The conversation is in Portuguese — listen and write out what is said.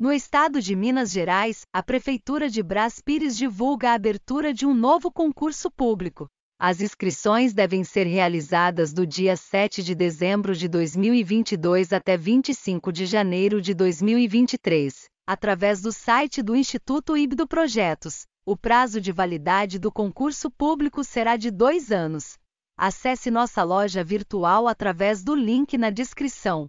No estado de Minas Gerais, a Prefeitura de Brás Pires divulga a abertura de um novo concurso público. As inscrições devem ser realizadas do dia 7 de dezembro de 2022 até 25 de janeiro de 2023, através do site do Instituto Ibdo Projetos. O prazo de validade do concurso público será de dois anos. Acesse nossa loja virtual através do link na descrição